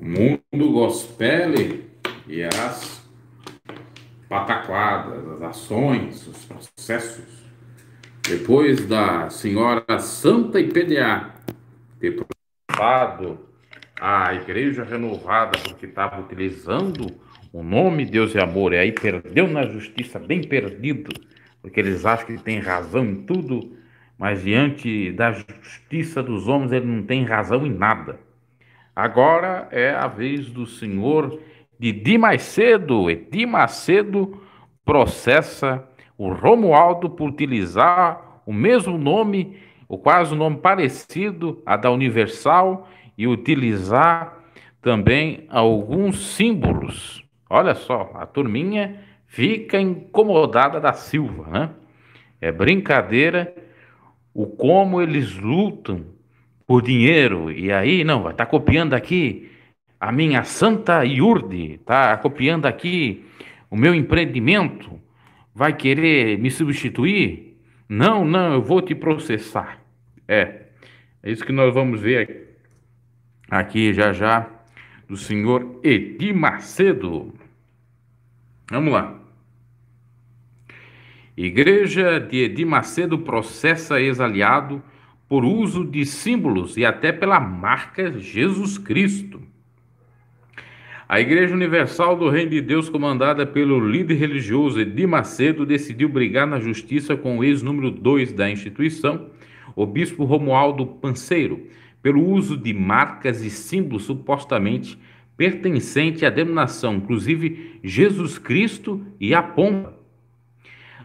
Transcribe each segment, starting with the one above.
mundo gospel e as pataquadas, as ações, os processos. Depois da senhora Santa IPDA ter provado a igreja renovada porque estava utilizando o nome Deus e Amor, e aí perdeu na justiça, bem perdido, porque eles acham que tem razão em tudo, mas diante da justiça dos homens ele não tem razão em nada. Agora é a vez do senhor Di Macedo. Di Macedo processa o Romualdo por utilizar o mesmo nome, ou quase um nome parecido a da Universal, e utilizar também alguns símbolos. Olha só, a turminha fica incomodada da Silva, né? É brincadeira o como eles lutam por dinheiro, e aí não, está copiando aqui a minha santa iurde, tá copiando aqui o meu empreendimento, vai querer me substituir? Não, não, eu vou te processar. É, é isso que nós vamos ver aqui já já do senhor Edi Macedo. Vamos lá. Igreja de Edi Macedo processa ex-aliado por uso de símbolos e até pela marca Jesus Cristo. A Igreja Universal do Reino de Deus, comandada pelo líder religioso Edi Macedo, decidiu brigar na justiça com o ex-número 2 da instituição, o bispo Romualdo Panceiro, pelo uso de marcas e símbolos supostamente pertencente à denominação, inclusive Jesus Cristo e a pompa.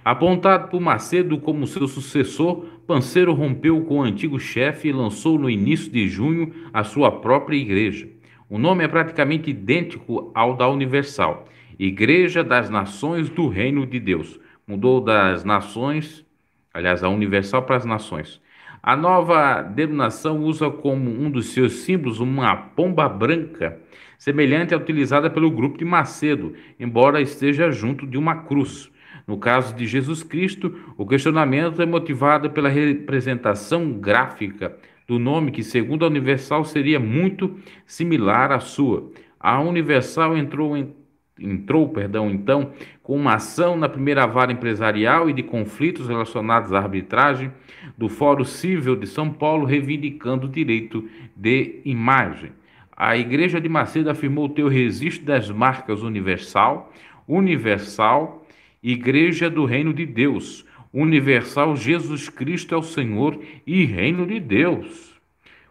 Apontado por Macedo como seu sucessor Panceiro rompeu com o antigo chefe e lançou no início de junho a sua própria igreja. O nome é praticamente idêntico ao da Universal, Igreja das Nações do Reino de Deus. Mudou das nações, aliás, a Universal para as nações. A nova denominação usa como um dos seus símbolos uma pomba branca, semelhante à utilizada pelo grupo de Macedo, embora esteja junto de uma cruz. No caso de Jesus Cristo, o questionamento é motivado pela representação gráfica do nome que, segundo a Universal, seria muito similar à sua. A Universal entrou em entrou, perdão, então, com uma ação na primeira vara empresarial e de conflitos relacionados à arbitragem do Fórum Civil de São Paulo, reivindicando o direito de imagem. A Igreja de Macedo afirmou ter o registro das marcas Universal, Universal, Igreja do Reino de Deus, universal Jesus Cristo é o Senhor e Reino de Deus.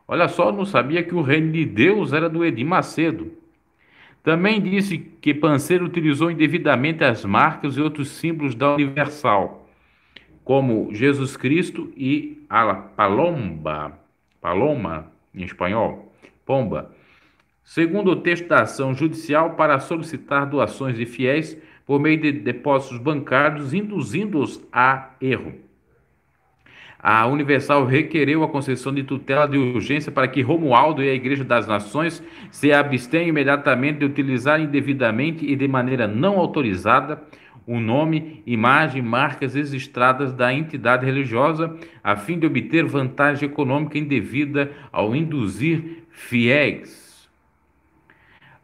Olha só, não sabia que o Reino de Deus era do Edir Macedo. Também disse que Panceiro utilizou indevidamente as marcas e outros símbolos da Universal, como Jesus Cristo e a palomba, paloma em espanhol, pomba. Segundo o texto da ação judicial, para solicitar doações de fiéis, por meio de depósitos bancários, induzindo-os a erro. A Universal requereu a concessão de tutela de urgência para que Romualdo e a Igreja das Nações se abstenham imediatamente de utilizar indevidamente e de maneira não autorizada o nome, imagem, marcas registradas da entidade religiosa, a fim de obter vantagem econômica indevida ao induzir fiéis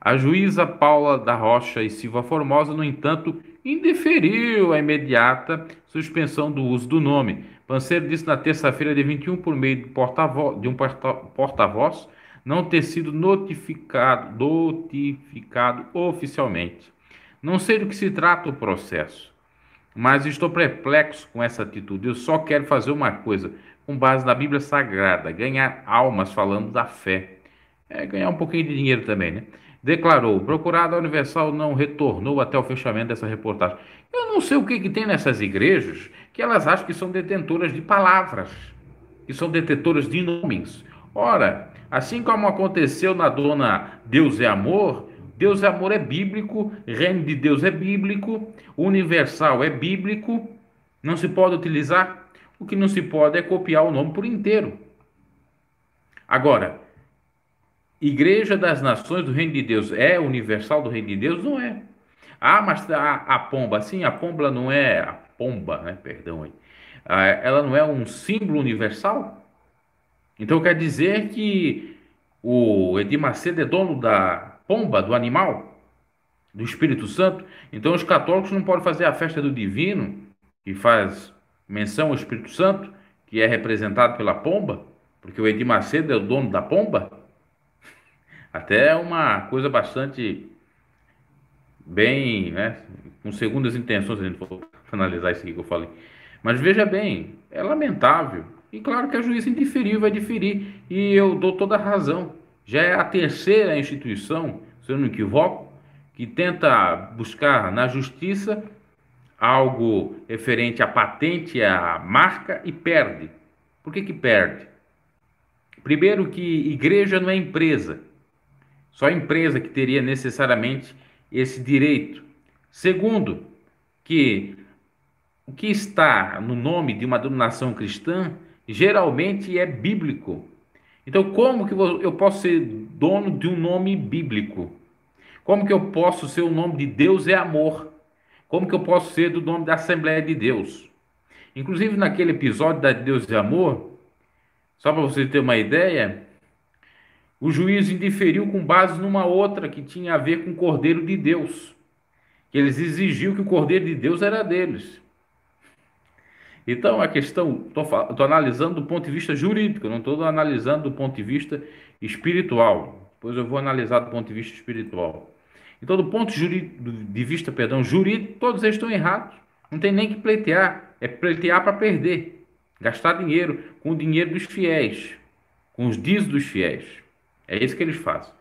a juíza Paula da Rocha e Silva Formosa, no entanto, indeferiu a imediata suspensão do uso do nome. Panceiro disse na terça-feira de 21, por meio de, porta de um porta-voz, não ter sido notificado, notificado oficialmente. Não sei do que se trata o processo, mas estou perplexo com essa atitude. Eu só quero fazer uma coisa, com base na Bíblia Sagrada, ganhar almas falando da fé. É ganhar um pouquinho de dinheiro também, né? declarou: Procurada Universal não retornou até o fechamento dessa reportagem. Eu não sei o que, que tem nessas igrejas que elas acham que são detentoras de palavras, que são detentoras de nomes. Ora, assim como aconteceu na dona Deus é Amor, Deus é Amor é bíblico, Reino de Deus é bíblico, Universal é bíblico, não se pode utilizar. O que não se pode é copiar o nome por inteiro. Agora, Igreja das Nações do Reino de Deus é universal do Reino de Deus? Não é. Ah, mas a, a pomba, sim, a pomba não é a pomba, né? Perdão aí. Ah, ela não é um símbolo universal? Então quer dizer que o Edir Macedo é dono da pomba, do animal, do Espírito Santo? Então os católicos não podem fazer a festa do divino, que faz menção ao Espírito Santo, que é representado pela pomba, porque o Edir Macedo é o dono da pomba? Até uma coisa bastante bem, né, com segundas intenções, a gente for analisar isso aqui que eu falei. Mas veja bem, é lamentável. E claro que a juíza indiferiu vai diferir. E eu dou toda a razão. Já é a terceira instituição, se eu não me equivoco, que tenta buscar na justiça algo referente à patente, à marca e perde. Por que, que perde? Primeiro que igreja não é empresa. Só a empresa que teria necessariamente esse direito. Segundo, que o que está no nome de uma dominação cristã geralmente é bíblico. Então, como que eu posso ser dono de um nome bíblico? Como que eu posso ser o nome de Deus é amor? Como que eu posso ser do nome da Assembleia de Deus? Inclusive, naquele episódio da Deus é amor, só para você ter uma ideia, o juiz indiferiu com base numa outra que tinha a ver com o Cordeiro de Deus. Que eles exigiam que o Cordeiro de Deus era deles. Então, a questão, estou analisando do ponto de vista jurídico, não estou analisando do ponto de vista espiritual. Depois eu vou analisar do ponto de vista espiritual. Então, do ponto de vista perdão, jurídico, todos eles estão errados. Não tem nem que pleitear. É pleitear para perder. Gastar dinheiro com o dinheiro dos fiéis, com os dízimos dos fiéis. É isso que eles fazem.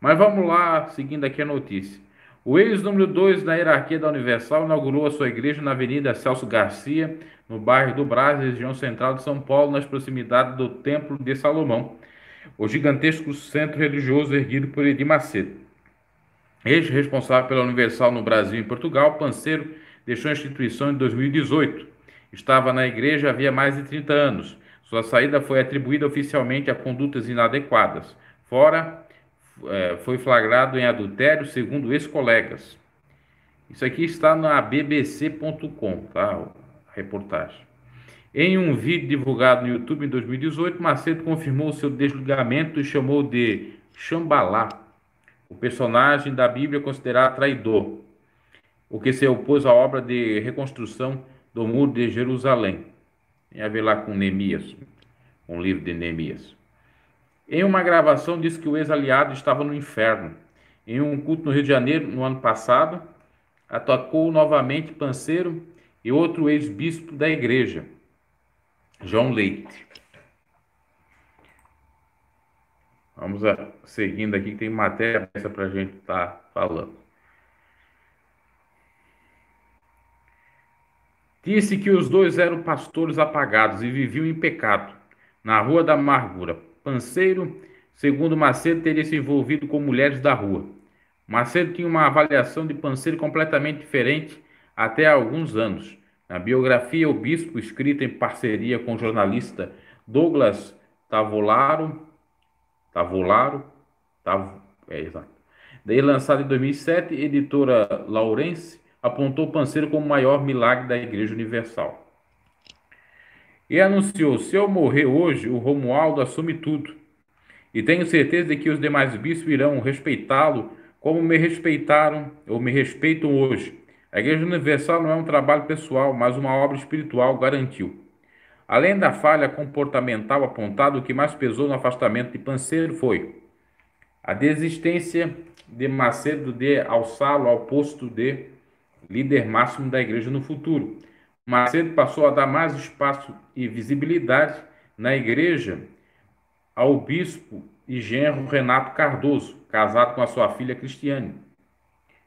Mas vamos lá, seguindo aqui a notícia. O ex número 2 da hierarquia da Universal inaugurou a sua igreja na Avenida Celso Garcia, no bairro do Brás, região central de São Paulo, nas proximidades do Templo de Salomão, o gigantesco centro religioso erguido por Edir Macedo. Ex-responsável pela Universal no Brasil e Portugal, Panceiro deixou a instituição em 2018. Estava na igreja havia mais de 30 anos. Sua saída foi atribuída oficialmente a condutas inadequadas fora é, foi flagrado em adultério, segundo ex-colegas. Isso aqui está na bbc.com, tá? A reportagem. Em um vídeo divulgado no YouTube em 2018, Macedo confirmou seu desligamento e chamou de Xambalá, o personagem da Bíblia considerado traidor, o que se opôs à obra de reconstrução do Muro de Jerusalém. Tem a ver lá com Neemias, com o livro de Neemias. Em uma gravação, disse que o ex-aliado estava no inferno. Em um culto no Rio de Janeiro, no ano passado, atacou novamente Panceiro e outro ex-bispo da igreja, João Leite. Vamos a, seguindo aqui, que tem matéria para a gente estar tá falando. Disse que os dois eram pastores apagados e viviam em pecado, na rua da amargura. Panceiro, segundo Macedo, teria se envolvido com mulheres da rua. Macedo tinha uma avaliação de Panceiro completamente diferente até há alguns anos. Na biografia O Bispo, escrita em parceria com o jornalista Douglas Tavolaro, Tavolaro, Tav, é exato. Daí lançada em 2007, editora Laurence apontou Panceiro como o maior milagre da Igreja Universal e anunciou: Se eu morrer hoje, o Romualdo assume tudo. E tenho certeza de que os demais bispos irão respeitá-lo como me respeitaram ou me respeitam hoje. A Igreja Universal não é um trabalho pessoal, mas uma obra espiritual, garantiu. Além da falha comportamental apontada, o que mais pesou no afastamento de Panceiro foi a desistência de Macedo de alçá-lo ao posto de líder máximo da Igreja no futuro. Macedo passou a dar mais espaço e visibilidade na igreja ao bispo e genro Renato Cardoso, casado com a sua filha Cristiane.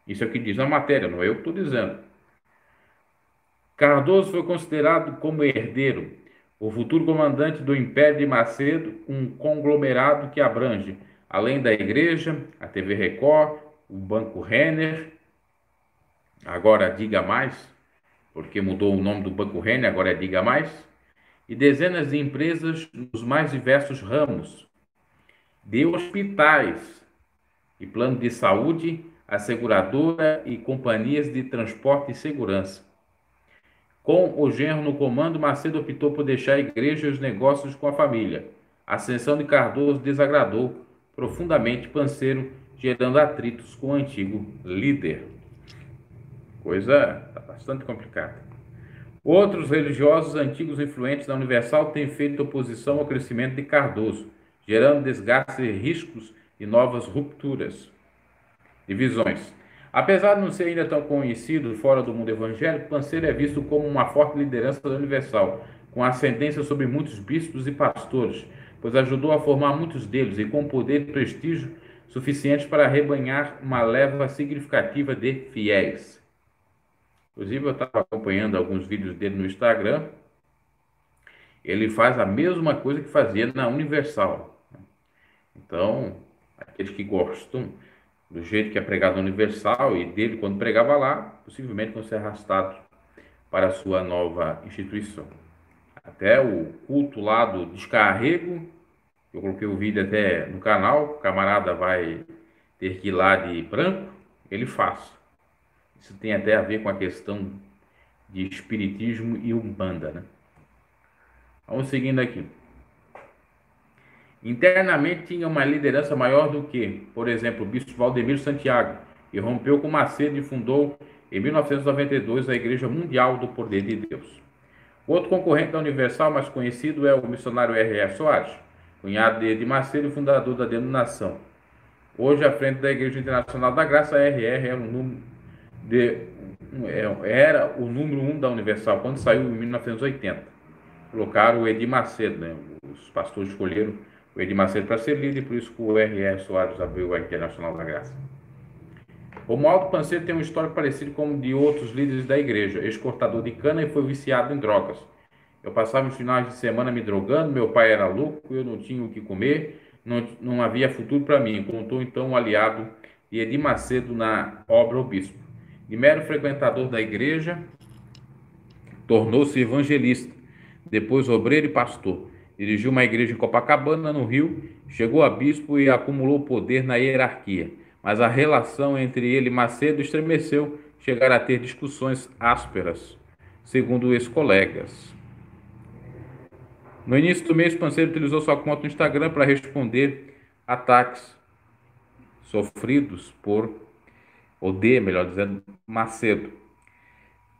Isso é o que diz a matéria, não é eu que estou dizendo. Cardoso foi considerado como herdeiro, o futuro comandante do Império de Macedo, um conglomerado que abrange, além da igreja, a TV Record, o Banco Renner, agora diga mais, porque mudou o nome do Banco Reni agora é Diga Mais, e dezenas de empresas nos mais diversos ramos, de hospitais e plano de saúde, asseguradora e companhias de transporte e segurança. Com o genro no comando, Macedo optou por deixar a igreja e os negócios com a família. A ascensão de Cardoso desagradou profundamente Panceiro, gerando atritos com o antigo líder. Coisa tá bastante complicada. Outros religiosos antigos influentes da Universal têm feito oposição ao crescimento de Cardoso, gerando desgastes e riscos e novas rupturas e visões. Apesar de não ser ainda tão conhecido fora do mundo evangélico, Pancera é visto como uma forte liderança da Universal, com ascendência sobre muitos bispos e pastores, pois ajudou a formar muitos deles e com poder e prestígio suficientes para arrebanhar uma leva significativa de fiéis. Inclusive, eu estava acompanhando alguns vídeos dele no Instagram. Ele faz a mesma coisa que fazia na Universal. Né? Então, aqueles que gostam do jeito que é pregado na Universal e dele quando pregava lá, possivelmente vão ser arrastados para a sua nova instituição. Até o culto lá do descarrego, eu coloquei o vídeo até no canal, o camarada vai ter que ir lá de branco, ele faz. Isso tem até a ver com a questão de espiritismo e umbanda, né? Vamos seguindo aqui. Internamente tinha uma liderança maior do que, por exemplo, o bispo Valdemiro Santiago, que rompeu com Macedo e fundou em 1992 a Igreja Mundial do Poder de Deus. Outro concorrente da Universal mais conhecido é o missionário R.R. Soares, cunhado de Macedo e fundador da denominação. Hoje, à frente da Igreja Internacional da Graça, R.R. é um de, é, era o número um da Universal quando saiu em 1980. Colocaram o Edir Macedo, né? os pastores escolheram o Edir Macedo para ser líder, por isso que o R.R. Soares abriu a Internacional da Graça. Romualdo Panceiro tem um histórico parecido com o de outros líderes da igreja, ex-cortador de cana e foi viciado em drogas. Eu passava os finais de semana me drogando, meu pai era louco, eu não tinha o que comer, não, não havia futuro para mim, contou então o um aliado de Edir Macedo na obra O Bispo e mero frequentador da igreja, tornou-se evangelista, depois obreiro e pastor. Dirigiu uma igreja em Copacabana, no Rio, chegou a bispo e acumulou poder na hierarquia. Mas a relação entre ele e Macedo estremeceu, chegaram a ter discussões ásperas, segundo ex-colegas. No início do mês, Panceiro utilizou sua conta no Instagram para responder ataques sofridos por ou de, melhor dizendo, Macedo.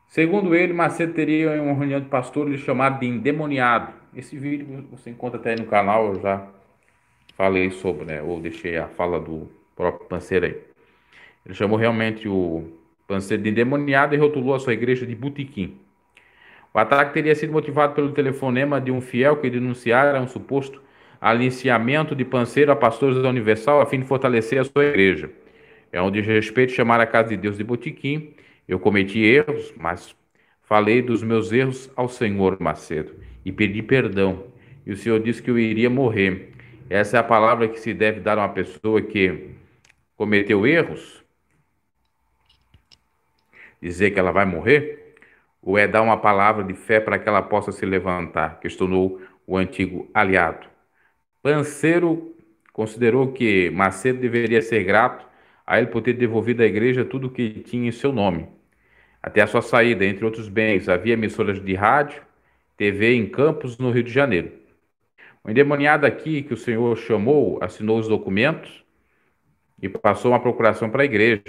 Segundo ele, Macedo teria em uma reunião de pastores lhe chamado de endemoniado. Esse vídeo você encontra até aí no canal, eu já falei sobre, né? Ou deixei a fala do próprio Panceiro aí. Ele chamou realmente o Panceiro de endemoniado e rotulou a sua igreja de butiquim. O ataque teria sido motivado pelo telefonema de um fiel que denunciara um suposto aliciamento de Panceiro a pastores da Universal a fim de fortalecer a sua igreja. É um desrespeito chamar a casa de Deus de botiquim. Eu cometi erros, mas falei dos meus erros ao Senhor, Macedo, e pedi perdão. E o Senhor disse que eu iria morrer. Essa é a palavra que se deve dar a uma pessoa que cometeu erros? Dizer que ela vai morrer? Ou é dar uma palavra de fé para que ela possa se levantar? Questionou o antigo aliado. Panceiro considerou que Macedo deveria ser grato a ele poder devolver da igreja tudo o que tinha em seu nome, até a sua saída, entre outros bens. Havia emissoras de rádio, TV em Campos, no Rio de Janeiro. O endemoniado aqui que o senhor chamou assinou os documentos e passou uma procuração para a igreja,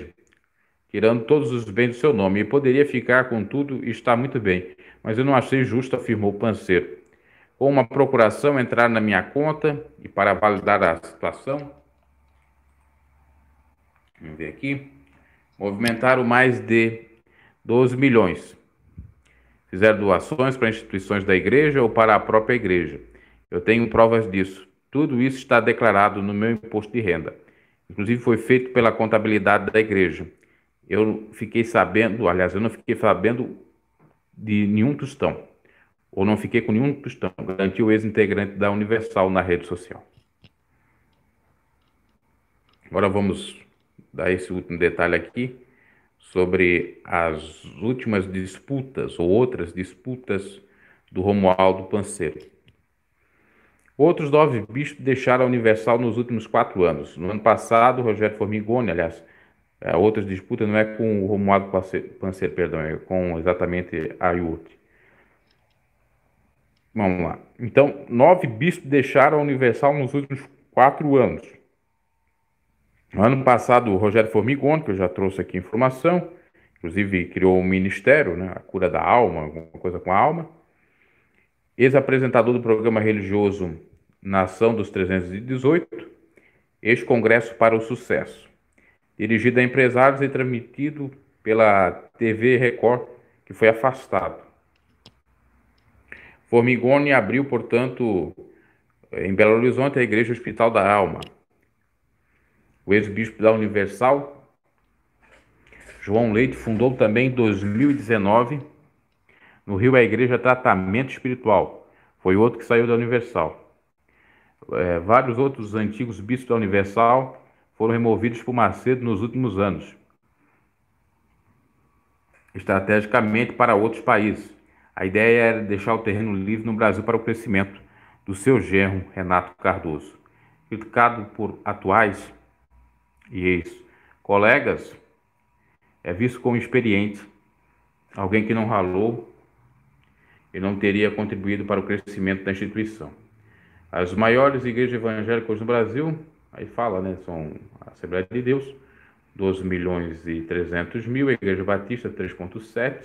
tirando todos os bens do seu nome. E poderia ficar com tudo e está muito bem, mas eu não achei justo, afirmou o panceiro. Com uma procuração entrar na minha conta e para validar a situação, Vamos ver aqui. Movimentaram mais de 12 milhões. Fizeram doações para instituições da igreja ou para a própria igreja. Eu tenho provas disso. Tudo isso está declarado no meu imposto de renda. Inclusive foi feito pela contabilidade da igreja. Eu fiquei sabendo, aliás, eu não fiquei sabendo de nenhum tostão. Ou não fiquei com nenhum tostão, garantiu o ex-integrante da Universal na rede social. Agora vamos dar esse último detalhe aqui sobre as últimas disputas ou outras disputas do Romualdo Panceiro. Outros nove bispos deixaram a Universal nos últimos quatro anos. No ano passado, Rogério Formigoni, aliás, é, outras disputas não é com o Romualdo Panceiro, perdão, é com exatamente a IUT. Vamos lá. Então, nove bispos deixaram a Universal nos últimos quatro anos. No ano passado, o Rogério Formigoni, que eu já trouxe aqui informação, inclusive criou um ministério, né, a cura da alma, alguma coisa com a alma, ex-apresentador do programa religioso Nação dos 318, ex-congresso para o sucesso, dirigido a empresários e transmitido pela TV Record, que foi afastado. Formigoni abriu, portanto, em Belo Horizonte, a Igreja Hospital da Alma, o ex-bispo da Universal, João Leite, fundou também em 2019, no Rio, a Igreja Tratamento Espiritual. Foi outro que saiu da Universal. É, vários outros antigos bispos da Universal foram removidos por Macedo nos últimos anos, estrategicamente para outros países. A ideia era deixar o terreno livre no Brasil para o crescimento do seu genro, Renato Cardoso. Criticado por atuais e ex-colegas é, é visto como experiente, alguém que não ralou e não teria contribuído para o crescimento da instituição. As maiores igrejas evangélicas no Brasil, aí fala, né, são a Assembleia de Deus, 12 milhões e 300 mil, a Igreja Batista 3,7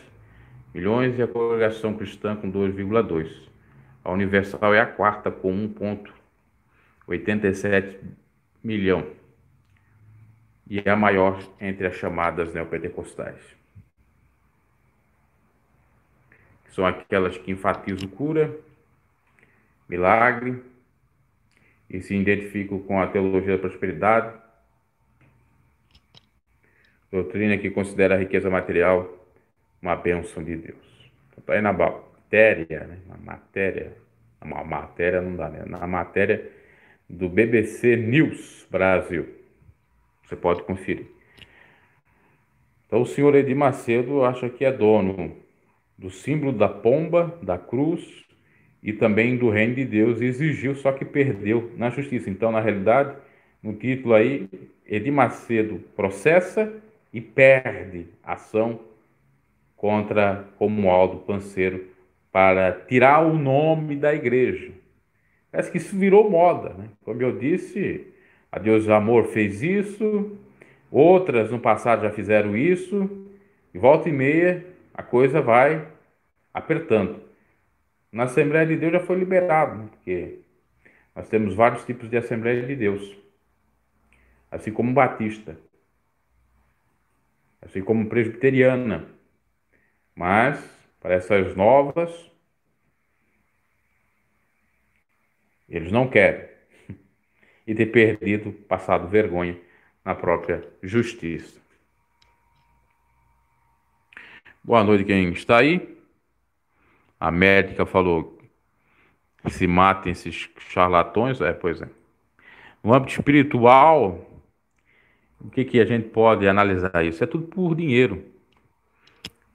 milhões e a Congregação Cristã com 2,2. A Universal é a quarta com 1,87 milhão e é a maior entre as chamadas neopentecostais. são aquelas que enfatizam cura, milagre, e se identificam com a teologia da prosperidade, doutrina que considera a riqueza material uma bênção de Deus. Então, tá aí na matéria, né? na matéria, uma matéria não dá, né? Na matéria do BBC News Brasil. Você pode conferir. Então, o senhor Edir Macedo acha que é dono do símbolo da pomba, da cruz e também do reino de Deus e exigiu, só que perdeu na justiça. Então, na realidade, no título aí, Edir Macedo processa e perde ação contra Romualdo Panceiro para tirar o nome da igreja. Parece que isso virou moda, né? Como eu disse, a Deus Amor fez isso, outras no passado já fizeram isso, e volta e meia a coisa vai apertando. Na Assembleia de Deus já foi liberado, porque nós temos vários tipos de Assembleia de Deus, assim como Batista, assim como Presbiteriana, mas para essas novas, eles não querem e ter perdido, passado vergonha na própria justiça. Boa noite, quem está aí. A médica falou que se matem esses charlatões. É, pois é. No âmbito espiritual, o que, que a gente pode analisar isso? É tudo por dinheiro.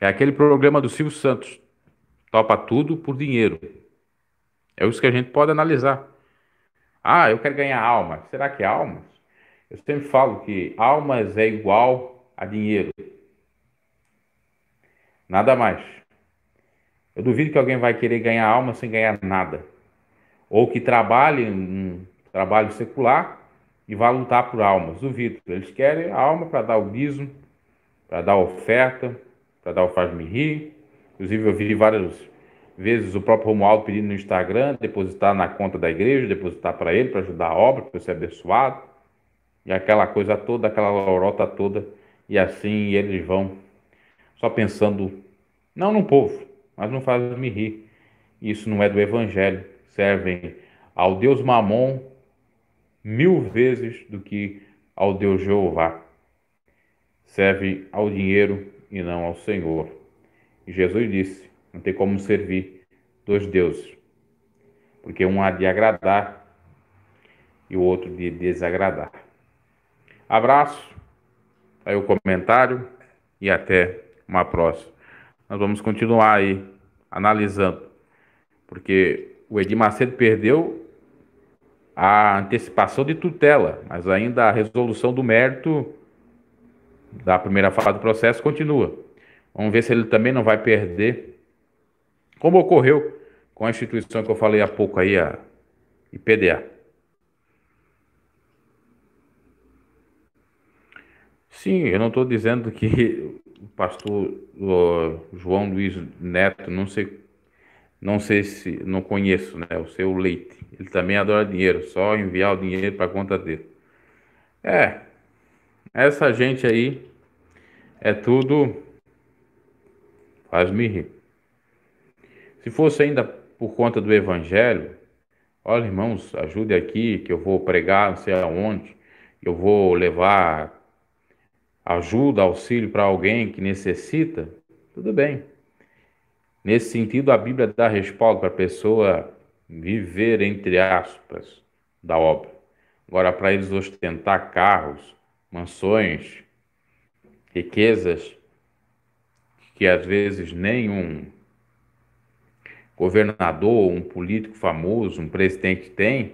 É aquele problema do Silvio Santos. Topa tudo por dinheiro. É isso que a gente pode analisar. Ah, eu quero ganhar almas. Será que é almas? Eu sempre falo que almas é igual a dinheiro. Nada mais. Eu duvido que alguém vai querer ganhar alma sem ganhar nada. Ou que trabalhe um trabalho secular e vá lutar por almas. Duvido. Eles querem a alma para dar o dízimo, para dar oferta, para dar o faz-me rir. Inclusive, eu vi vários vezes o próprio Romualdo pedindo no Instagram, depositar na conta da igreja, depositar para ele, para ajudar a obra, para ser abençoado, e aquela coisa toda, aquela lorota toda, e assim eles vão só pensando, não no povo, mas não faz me rir. Isso não é do evangelho, servem ao Deus Mamon mil vezes do que ao Deus Jeová. Serve ao dinheiro e não ao Senhor. E Jesus disse: não tem como servir dois deuses, porque um há de agradar e o outro de desagradar. Abraço, aí o comentário e até uma próxima. Nós vamos continuar aí analisando, porque o Edir Macedo perdeu a antecipação de tutela, mas ainda a resolução do mérito da primeira fase do processo continua. Vamos ver se ele também não vai perder como ocorreu com a instituição que eu falei há pouco aí, a IPDA. Sim, eu não estou dizendo que o pastor o João Luiz Neto, não sei, não sei se, não conheço, né, o seu leite. Ele também adora dinheiro, só enviar o dinheiro para a conta dele. É, essa gente aí é tudo faz-me rir. Se fosse ainda por conta do evangelho, olha, irmãos, ajude aqui que eu vou pregar, não sei aonde, eu vou levar ajuda, auxílio para alguém que necessita, tudo bem. Nesse sentido, a Bíblia dá respaldo para a pessoa viver, entre aspas, da obra. Agora, para eles ostentar carros, mansões, riquezas, que às vezes nenhum governador, um político famoso, um presidente tem,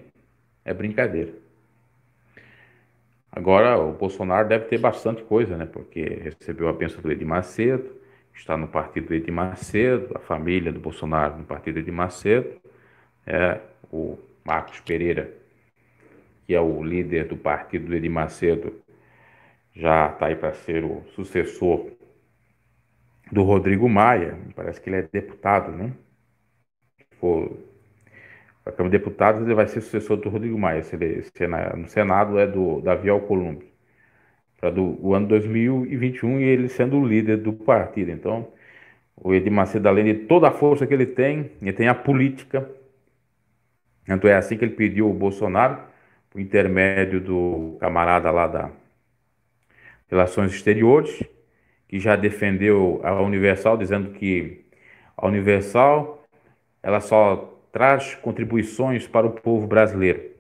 é brincadeira. Agora, o Bolsonaro deve ter bastante coisa, né? Porque recebeu a benção do Edir Macedo, está no partido do Edir Macedo, a família do Bolsonaro no partido do Edir Macedo, é, o Marcos Pereira, que é o líder do partido do Edir Macedo, já está aí para ser o sucessor do Rodrigo Maia, parece que ele é deputado, né? for a Câmara de Deputados, ele vai ser sucessor do Rodrigo Maia. Se ele, se é na, no Senado é do Davi Alcolumbre. Para o ano 2021 e ele sendo o líder do partido. Então, o Edir Macedo, além de toda a força que ele tem, ele tem a política. Tanto é assim que ele pediu o Bolsonaro, por intermédio do camarada lá da Relações Exteriores, que já defendeu a Universal, dizendo que a Universal ela só traz contribuições para o povo brasileiro.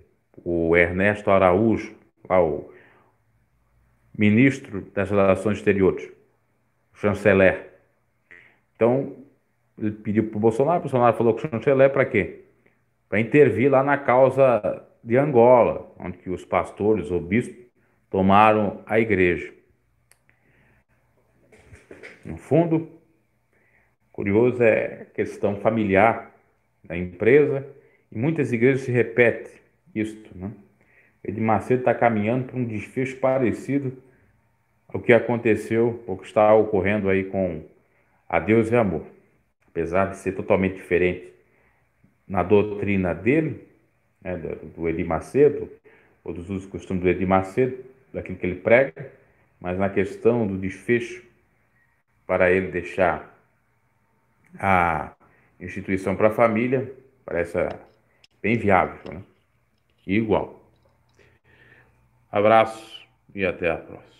O Ernesto Araújo, lá o ministro das Relações Exteriores, o chanceler. Então, ele pediu para o Bolsonaro, o Bolsonaro falou que o chanceler é para quê? Para intervir lá na causa de Angola, onde que os pastores, os bispos, tomaram a igreja. No fundo, curioso é a questão familiar da empresa, e muitas igrejas se repete isto. Né? Ed Macedo está caminhando para um desfecho parecido ao que aconteceu, ou que está ocorrendo aí com a Deus e Amor. Apesar de ser totalmente diferente na doutrina dele, né, do Edi Macedo, ou dos usos e costumes do Edi Macedo, daquilo que ele prega, mas na questão do desfecho para ele deixar a instituição para a família, parece bem viável, né? Igual. Abraço e até a próxima.